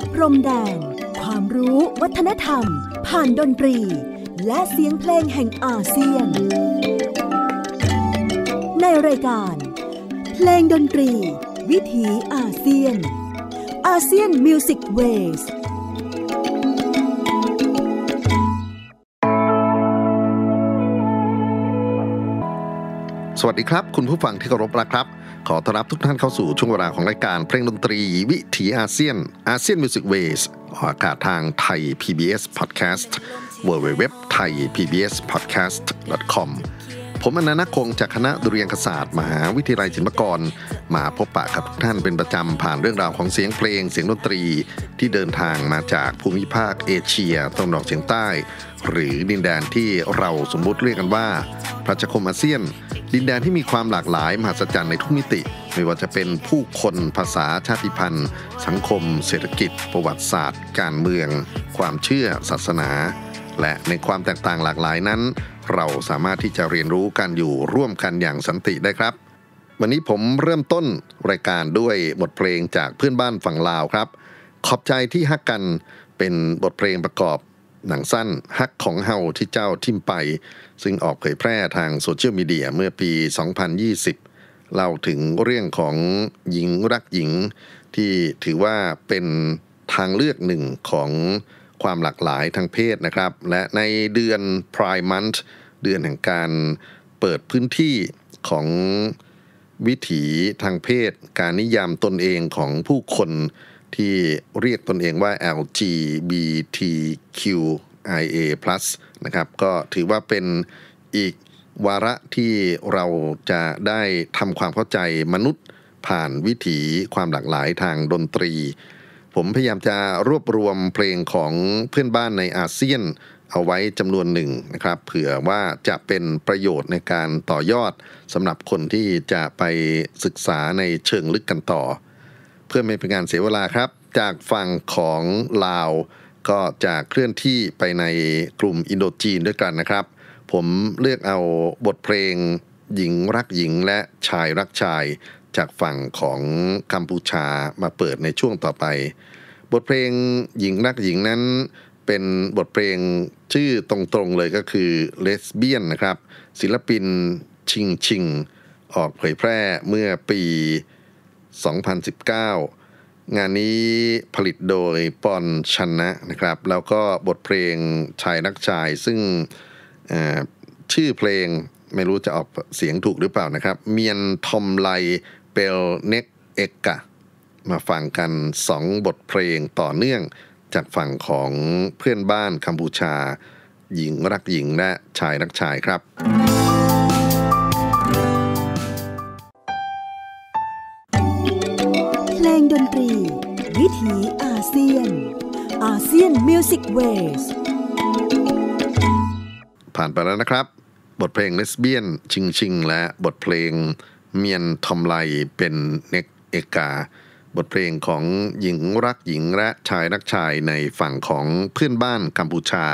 ดพรมแดนความรู้วัฒนธรรม ผ่านดนตรี และเสียงเพลงแห่งอาเซียน ในรายการ เพลงดนตรี วิถีอาเซียนอาเซียนมิวสิกเวสสวัสดีครับ คุณผู้ฟังที่เคารพนะครับขอต้อนรับทุกท่านเข้าสู่ช่วงเวลาของรายการเพลงดนตรีวิถีอาเซียนอาเซียนมิวสิกเวสออกอากาศทางไทย PBS Podcast w w w t h a i PBS Podcast com ผมอนันต์คงจากคณะดุเรียางคศาสตร์ มหาวิทยาลัยศิลปากร มาพบปะกับทุกท่านเป็นประจำผ่านเรื่องราวของเสียงเพลงเสียงดนตรี ที่เดินทางมาจากภูมิภาคเอเชียตะวันออกเฉียงใต้ หรือดินแดนที่เราสมมุติเรียกกันว่าพระจักรมอาเซียนดินแดนที่มีความหลากหลายมหัศจรรย์ในทุกมิติ ไม่ว่าจะเป็นผู้คนภาษาชาติพันธุ์ สังคม เศรษฐกิจ ประวัติศาสตร์ การเมืองความเชื่อศาสนา และในความแตกต่างหลากหลายนั้น เราสามารถที่จะเรียนรู้การอยู่ร่วมกันอย่างสันติได้ครับ วันนี้ผมเริ่มต้นรายการด้วยบทเพลงจากเพื่อนบ้านฝั่งลาวครับ ขอบใจที่ฮักกันเป็นบทเพลงประกอบหนังสั้นฮักของเฮาที่เจ้าทิมไป ซึ่งออกเผยแพร่ทางโซเชียลมีเดียเมื่อปี 2020เล่าถึงเรื่องของหญิงรักหญิง ที่ถือว่าเป็นทางเลือกหนึ่งของความหลากหลายทางเพศนะครับ และในเดือน Prime Month เดือนแห่งการเปิดพื้นที่ของวิถีทางเพศ การนิยามตนเองของผู้คนที่เรียกตนเองว่า LGBTQIA+ นะครับ ก็ถือว่าเป็นอีกวาระที่เราจะได้ทำความเข้าใจมนุษย์ผ่านวิถีความหลากหลายทางดนตรี ผมพยายามจะรวบรวมเพลงของเพื่อนบ้านในอาเซียน เอาไว้จำนวนหนึ่งนะครับ เผื่อว่าจะเป็นประโยชน์ในการต่อยอดสำหรับคนที่จะไปศึกษาในเชิงลึกกันต่อเพื่อไม่เป็นการเสียเวลาครับจากฝั่งของลาวก็จะเคลื่อนที่ไปในกลุ่มอินโดจีนด้วยกันนะครับผมเลือกเอาบทเพลงหญิงรักหญิงและชายรักชาย จากฝั่งของกัมพูชามาเปิดในช่วงต่อไป บทเพลงหญิงรักหญิงนั้นเป็นบทเพลงชื่อตรงๆเลยก็คือเลสเบี้ยนนะครับ ศิลปินชิงชิง ออกเผยแพร่เมื่อปี2019 งานนี้ผลิตโดยปอนชนะนะครับ แล้วก็บทเพลงชายนักชายซึ่งชื่อเพลงไม่รู้จะออกเสียงถูกหรือเปล่านะครับ เมียนทอมไลเปลเน็กเอกกะ มาฟังกัน 2 บทเพลงต่อเนื่องจากฝั่งของเพื่อนบ้านกัมพูชา หญิงรักหญิงและชายรักชายครับีอาเซียน อาเซียนมิวสิกเวสผ่านไปแล้วนะครับบทเพลงเลสเบี้ยน ชิงชิงและบทเพลงเมียนทอมไลเป็นเนกเอกา บทเพลงของหญิงรักหญิงและชายรักชายในฝั่งของเพื่อนบ้านกัมพูชา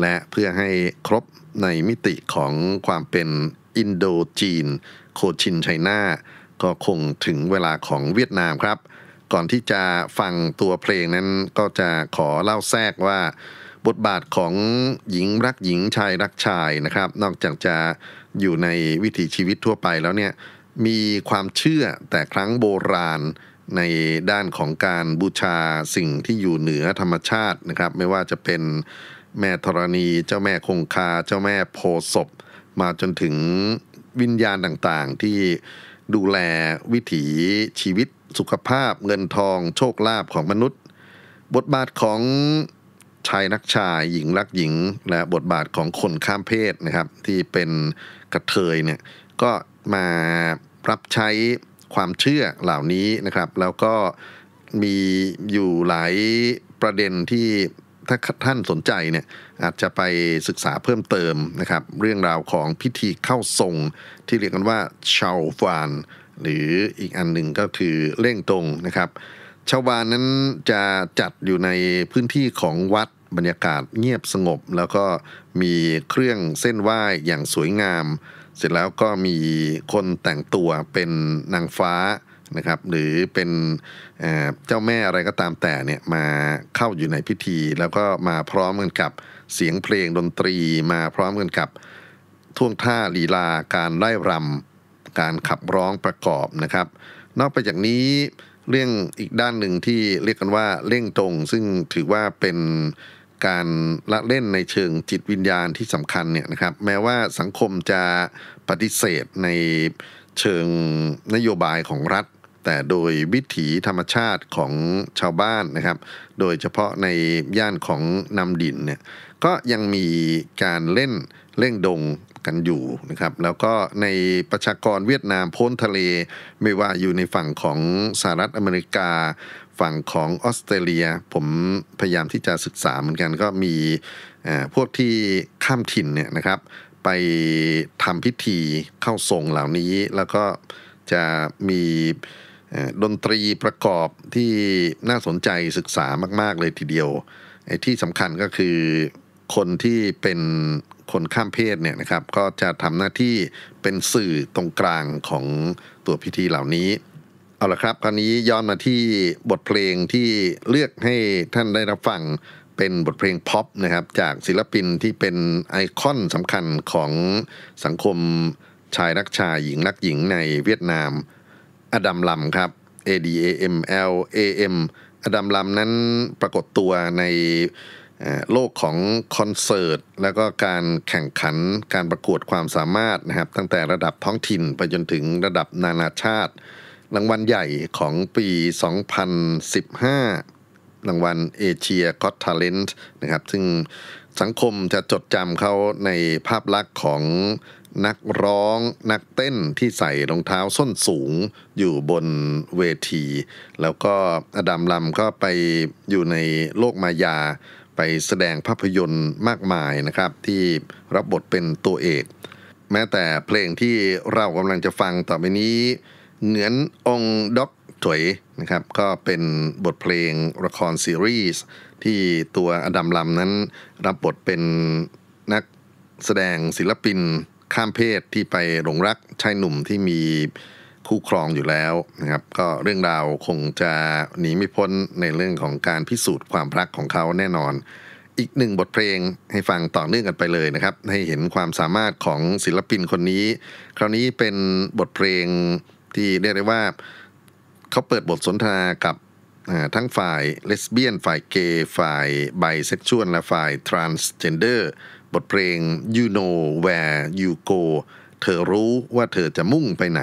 และเพื่อให้ครบในมิติของความเป็นอินโดจีน โคชินไชน่าก็คงถึงเวลาของเวียดนามครับก่อนที่จะฟังตัวเพลงนั้นก็จะขอเล่าแทรกว่า บทบาทของหญิงรักหญิงชายรักชายนะครับ นอกจากจะอยู่ในวิถีชีวิตทั่วไปแล้วเนี่ย มีความเชื่อแต่ครั้งโบราณในด้านของการบูชาสิ่งที่อยู่เหนือธรรมชาตินะครับ ไม่ว่าจะเป็นแม่ธรณี เจ้าแม่คงคา เจ้าแม่โพศพมาจนถึงวิญญาณต่างๆที่ดูแลวิถีชีวิตสุขภาพเงินทองโชคลาภของมนุษย์ บทบาทของชายนักชายหญิงรักหญิง และบทบาทของคนข้ามเพศนะครับ ที่เป็นกระเทยเนี่ยก็มารับใช้ความเชื่อเหล่านี้นะครับ แล้วก็มีอยู่หลายประเด็นที่ถ้าท่านสนใจเนี่ยอาจจะไปศึกษาเพิ่มเติมนะครับ เรื่องราวของพิธีเข้าทรงที่เรียกกันว่าชาวฟานหรืออีกอันหนึ่งก็คือเร่งตรงนะครับ ชาวบานนั้นจะจัดอยู่ในพื้นที่ของวัดบรรยากาศเงียบสงบ แล้วก็มีเครื่องเส้นไหว้อย่างสวยงาม เสร็จแล้วก็มีคนแต่งตัวเป็นนางฟ้านะครับ หรือเป็นเจ้าแม่อะไรก็ตามแต่เนี่ยมาเข้าอยู่ในพิธี แล้วก็มาพร้อมกันกับเสียงเพลงดนตรีมาพร้อมกันกับ ท่วงท่าลีลาการไล่รำการ ขับร้องประกอบนะครับ นอกไปจากนี้เรื่องอีกด้านหนึ่งที่เรียกกันว่าเร่งตรง ซึ่งถือว่าเป็นการละเล่นในเชิงจิตวิญญาณที่สำคัญเนี่ยนะครับแม้ว่าสังคมจะปฏิเสธในเชิงนโยบายของรัฐ แต่โดยวิถีธรรมชาติของชาวบ้านนะครับ โดยเฉพาะในย่านของนำดินเนี่ยก็ยังมีการเล่นเร่งดงันอยู่นะครับ แล้วก็ในประชากรเวียดนามพ้นทะเลไม่ว่าอยู่ในฝั่งของสหรัฐอเมริกา ฝั่งของออสเตรเลีย ผมพยายามที่จะศึกษาเหมือนกันก็มีพวกที่ข้ามถิ่นเนี่ยนะครับไปทำพิธีเข้าทรงเหล่านี้แล้วก็จะมีดนตรีประกอบที่น่าสนใจศึกษามาก ๆ เลยทีเดียวไอ้ที่สำคัญก็คือคนที่เป็นคนข้ามเพศเนี่ยนะครับ ก็จะทำหน้าที่เป็นสื่อตรงกลางของตัวพิธีเหล่านี้ เอาละครับคราวนี้ย้อนมาที่บทเพลงที่เลือกให้ท่านได้รับฟัง เป็นบทเพลงพ็อปนะครับจากศิลปินที่เป็นไอคอนสำคัญของสังคมชายรักชายหญิง รักหญิงในเวียดนาม อดัมลำครับ A D A M L A M อดัมลำนั้นปรากฏตัวในโลกของคอนเสิร์ต แล้วก็การแข่งขันการประกวดความสามารถนะครับ ตั้งแต่ระดับท้องถิ่น ไปจนถึงระดับนานาชาติรางวัลใหญ่ของปี 2015รางวัลเอเชียก็อตทาเลนต์นะครับ ซึ่งสังคมจะจดจำเขาในภาพลักษณ์ของนักร้องนักเต้นที่ใส่รองเท้าส้นสูงอยู่บนเวที แล้วก็อดัมลำก็ไปอยู่ในโลกมายาไปแสดงภาพยนตร์มากมายนะครับ ที่รับบทเป็นตัวเอก แม้แต่เพลงที่เรากำลังจะฟังต่อไปนี้ เหนือนองด็อกถวยนะครับ ก็เป็นบทเพลงละครซีรีส์ที่ตัวอดัมลำนั้น รับบทเป็นนักแสดงศิลปินข้ามเพศที่ไปหลงรักชายหนุ่มที่มีคู่ครองอยู่แล้วนะครับก็เรื่องราวคงจะหนีไม่พ้นในเรื่องของการพิสูจน์ความรักของเขาแน่นอน อีกหนึ่งบทเพลงให้ฟังต่อเนื่องกันไปเลยนะครับ ให้เห็นความสามารถของศิลปินคนนี้ คราวนี้เป็นบทเพลงที่เรียกได้ว่าเขาเปิดบทสนทนากับทั้งฝ่ายเลสเบี้ยนฝ่ายเกย์ฝ่ายไบเซ็กชวลและฝ่ายทรานสเจนเดอร์บทเพลง You Know Where You Go เธอรู้ว่าเธอจะมุ่งไปไหน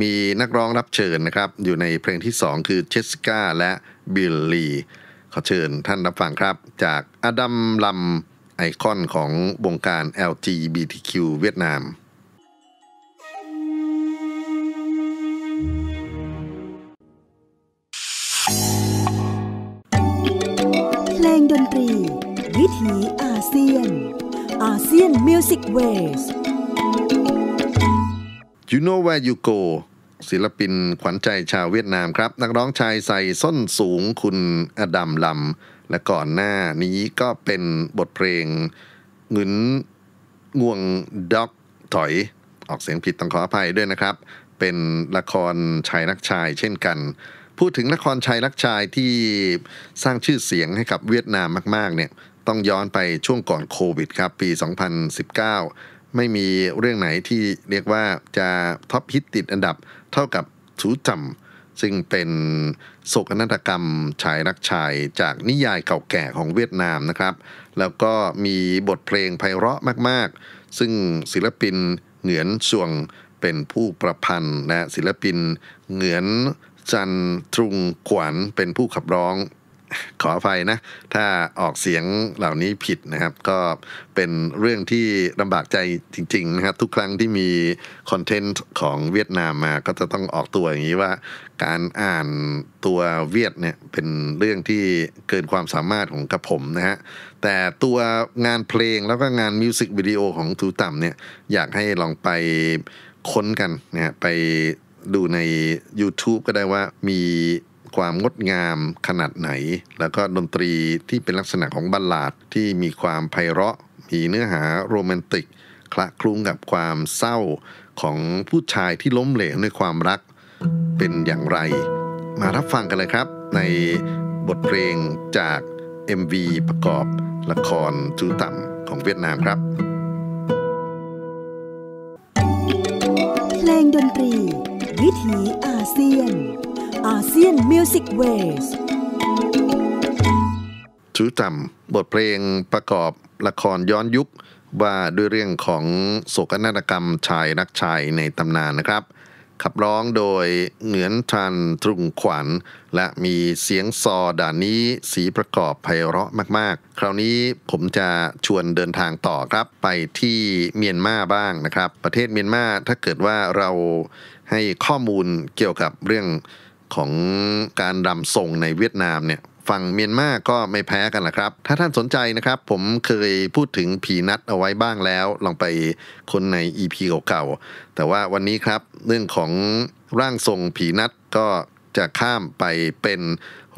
มีนักร้องรับเชิญนะครับ อยู่ในเพลงที่ 2 คือเชสก้าและบิลลีขอเชิญท่านรับฟังครับจากอดัมลำไอคอนของวงการ LGBTQ เวียดนามเพลงดนตรี วิถีอาเซียนอาเซียนมิวสิกเวส you know where you go ศิลปินขวัญใจชาวเวียดนามครับ นักร้องชายใส่ส้นสูงคุณอดัมลำ และก่อนหน้านี้ก็เป็นบทเพลงเงินงวงด็อกถอยออกเสียงผิดต้องขออภัยด้วยนะครับ เป็นละครชายรักชายเช่นกัน พูดถึงละครชายรักชายที่สร้างชื่อเสียงให้กับเวียดนามมากๆเนี่ยต้องย้อนไปช่วงก่อนโควิดครับ ปี 2019ไม่มีเรื่องไหนที่เรียกว่าจะท็อปฮิตติดอันดับเท่ากับสูจมซึ่งเป็นโศกนาฏกรรมชายรักชายจากนิยายเก่าแก่ของเวียดนามนะครับ แล้วก็มีบทเพลงไพเราะมาก ๆ ซึ่งศิลปินเหงือนส่วงเป็นผู้ประพันธ์ และศิลปินเหงือนจันทรุงขวัญเป็นผู้ขับร้องขออภัยนะ ถ้าออกเสียงเหล่านี้ผิดนะครับ ก็เป็นเรื่องที่ลำบากใจจริงๆนะครับ ทุกครั้งที่มีคอนเทนต์ของเวียดนามมา ก็จะต้องออกตัวอย่างนี้ว่า การอ่านตัวเวียดเนี่ย เป็นเรื่องที่เกินความสามารถของกระผมนะฮะแต่ตัวงานเพลงแล้วก็งานมิวสิกวิดีโอของทูต่ำเนี่ยอยากให้ลองไปค้นกันนะฮะไปดูใน YouTube ก็ได้ว่ามีความงดงามขนาดไหน แล้วก็ดนตรีที่เป็นลักษณะของบัลลาดที่มีความไพเราะ มีเนื้อหาโรแมนติก คละคลุ้งกับความเศร้าของผู้ชายที่ล้มเหลวในความรักเป็นอย่างไร มารับฟังกันเลยครับ ในบทเพลงจาก MV ประกอบละครจูต่ำของเวียดนามครับเพลงดนตรี วิถีอาเซียนอาเซียนมิวสิกเวสชูจำบทเพลงประกอบละครย้อนยุค ว่าด้วยเรื่องของโศกนาฏกรรมชายรักชายในตำนานนะครับ ขับร้องโดยเหงือนทันตรุงขวัญ และมีเสียงซอด่านนี้ สีประกอบไพเราะมาก ๆ คราวนี้ผมจะชวนเดินทางต่อครับไปที่เมียนมาบ้างนะครับ ประเทศเมียนมาถ้าเกิดว่าเราให้ข้อมูลเกี่ยวกับเรื่องของการรำทรงในเวียดนามเนี่ย ฝั่งเมียนมาก็ไม่แพ้กันละครับ ถ้าท่านสนใจนะครับ ผมเคยพูดถึงผีนัดเอาไว้บ้างแล้ว ลองไปคนใน e ีเก่าๆ แต่ว่าวันนี้ครับ เรื่องของร่างทรงผีนัดก็จะข้ามไปเป็น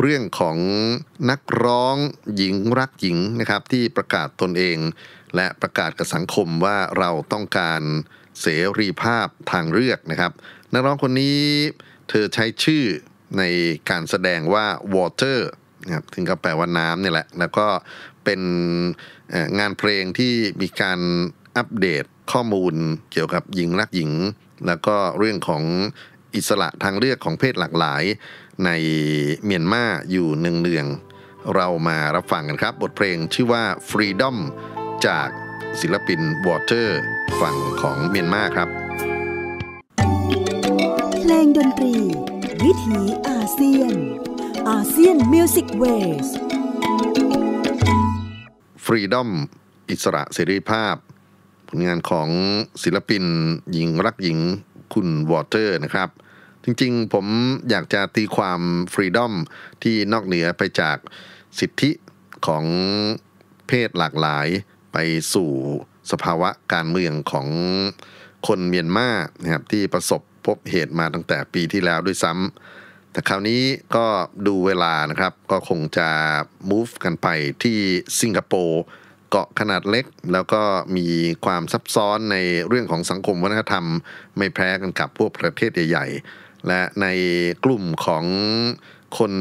เรื่องของนักร้องหญิงรักหญิงนะครับ ที่ประกาศตนเอง และประกาศกับสังคมว่าเราต้องการเสรีภาพทางเลือกนะครับ นักร้องคนนี้เธอใช้ชื่อในการแสดงว่า water นะครับถึงก็แปลว่าน้ำเนี่ยแหละ แล้วก็เป็นงานเพลงที่มีการอัปเดตข้อมูลเกี่ยวกับหญิงรักหญิง แล้วก็เรื่องของอิสระทางเลือกของเพศหลากหลาย ในเมียนมาอยู่เนืองๆเรามารับฟังกันครับ บทเพลงชื่อว่า Freedom จากศิลปิน Water ฝั่งของเมียนมาครับงดนตรีวิถีอาเซียนอาเซียนมิวสิกเวสฟรีดอมอิสระเสรีภาพผลงานของศิลปินหญิงรักหญิงคุณวอเตอร์นะครับ จริงๆ ผมอยากจะตีความฟรีดอมที่นอกเหนือไปจากสิทธิของเพศหลากหลายไปสู่สภาวะการเมืองของคนเมียนมานะครับที่ประสบพบเหตุมาตั้งแต่ปีที่แล้วด้วยซ้ำแต่คราวนี้ก็ดูเวลานะครับ ก็คงจะ move กันไปที่สิงคโปร์เกาะขนาดเล็ก แล้วก็มีความซับซ้อนในเรื่องของสังคมวัฒนธรรม ไม่แพ้กันกับพวกประเทศใหญ่ๆ และในกลุ่มของคน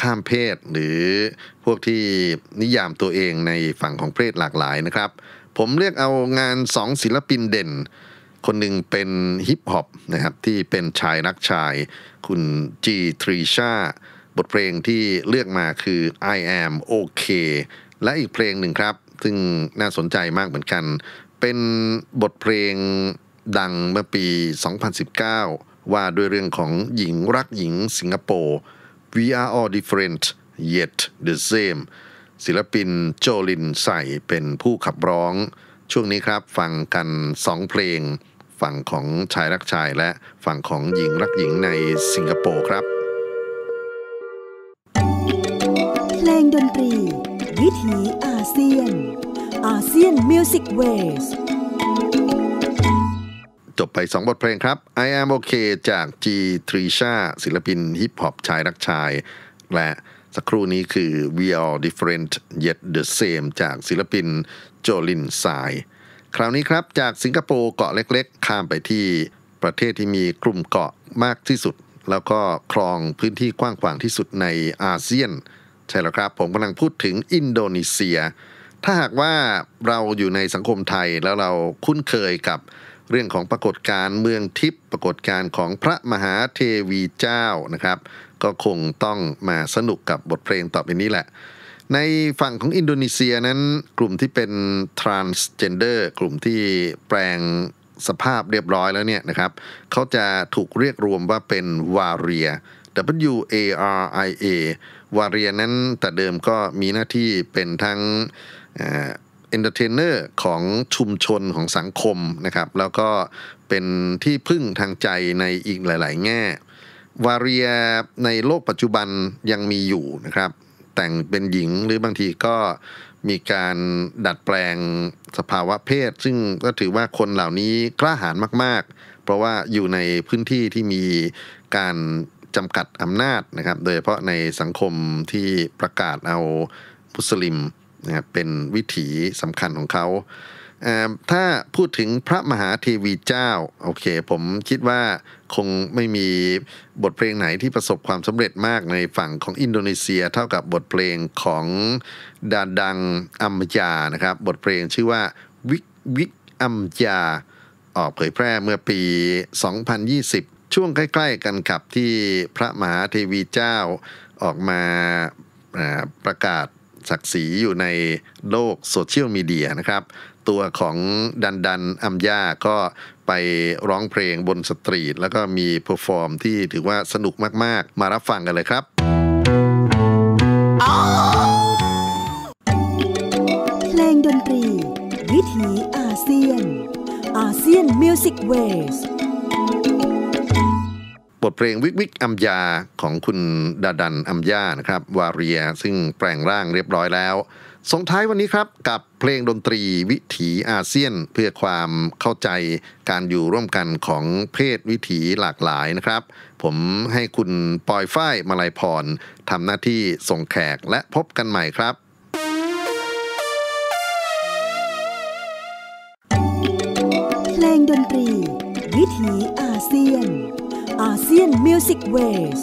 ข้ามเพศ หรือพวกที่นิยามตัวเองในฝั่งของเพศหลากหลายนะครับ ผมเลือกเอางานสองศิลปินเด่นคนหนึ่งเป็นฮิปฮอปนะครับที่เป็นชายนักชาย คุณจีทรีชาบทเพลงที่เลือกมาคือ I am OK และอีกเพลงหนึ่งครับ ซึ่งน่าสนใจมากเหมือนกัน เป็นบทเพลงดังเมื่อปี 2019 ว่าด้วยเรื่องของหญิงรักหญิงสิงคโปร์ We are all different yet the same ศิลปินโจลินใส่เป็นผู้ขับร้อง ช่วงนี้ครับฟังกัน2เพลงฝั่งของชายรักชายและฝั่งของหญิงรักหญิงในสิงคโปร์ครับเพลงดนตรี วิถีอาเซียนอาเซียนมิวสิกเวสจบไป 2 บทเพลงครับ I am okay จาก G t r i s h a ศิลปินฮิปฮอปชายรักชาย และสักครู่นี้คือ We are different yet the same จากศิลปินโจลินสายคราวนี้ครับจากสิงคโปร์เกาะเล็ก ๆ ข้ามไปที่ประเทศที่มีกลุ่มเกาะมากที่สุด แล้วก็ครองพื้นที่กว้างขวางที่สุดในอาเซียน ใช่แล้วครับผมกำลังพูดถึงอินโดนีเซีย ถ้าหากว่าเราอยู่ในสังคมไทยแล้วเราคุ้นเคยกับเรื่องของปรากฏการเมืองทิพย์ปรากฏการของพระมหาเทวีเจ้านะครับ ก็คงต้องมาสนุกกับบทเพลงต่อไปนี้แหละในฝั่งของอินโดนีเซียนั้นกลุ่มที่เป็น transgender กลุ่มที่แปลงสภาพเรียบร้อยแล้วเนี่ยนะครับ เขาจะถูกเรียกรวมว่าเป็นวาเรีย W A R I A วาเรียนั้นแต่เดิมก็มีหน้าที่เป็นทั้งเอนเตอร์เทนเนอร์ของชุมชนของสังคมนะครับ แล้วก็เป็นที่พึ่งทางใจในอีกหลาย ๆ แง่วาเรียในโลกปัจจุบันยังมีอยู่นะครับแต่งเป็นหญิงหรือบางทีก็มีการดัดแปลงสภาวะเพศ ซึ่งก็ถือว่าคนเหล่านี้กล้าหาญมากๆ เพราะว่าอยู่ในพื้นที่ที่มีการจำกัดอำนาจนะครับโดยเฉพาะในสังคมที่ประกาศเอามุสลิมนะครับเป็นวิถีสำคัญของเขาถ้าพูดถึงพระมหาเทวีเจ้าโอเคผมคิดว่าคงไม่มีบทเพลงไหนที่ประสบความสำเร็จมากในฝั่งของอินโดนีเซียเท่ากับบทเพลงของดาดังอัมจานะครับ บทเพลงชื่อว่าวิกวิกอัมจา ออกเผยแพร่เมื่อปี 2020 ช่วงใกล้ๆกันกับที่พระมหาเทวีเจ้าออกมาประกาศศักดิ์ศรีอยู่ในโลกโซเชียลมีเดียนะครับ ตัวของดันดันอัมย่าก็ไปร้องเพลงบนสตรีทแล้วก็มีเพอร์ฟอร์มที่ถือว่าสนุกมากๆ มารับฟังกันเลยครับ เพลงดนตรี วิถีอาเซียนอาเซียนมิวสิกเวส์บทเพลงวิกวิกอัมยา ของคุณ ดาดันอัมยานะครับ วาเรียซึ่งแปลงร่างเรียบร้อยแล้วส่งท้ายวันนี้ครับกับเพลงดนตรีวิถีอาเซียน เพื่อความเข้าใจการอยู่ร่วมกันของเพศวิถีหลากหลายนะครับ ผมให้คุณปอยฝ้ายมาลายพรทำหน้าที่ส่งแขกและพบกันใหม่ครับเพลงดนตรี วิถีอาเซียนอาเซียนมิวสิกเวส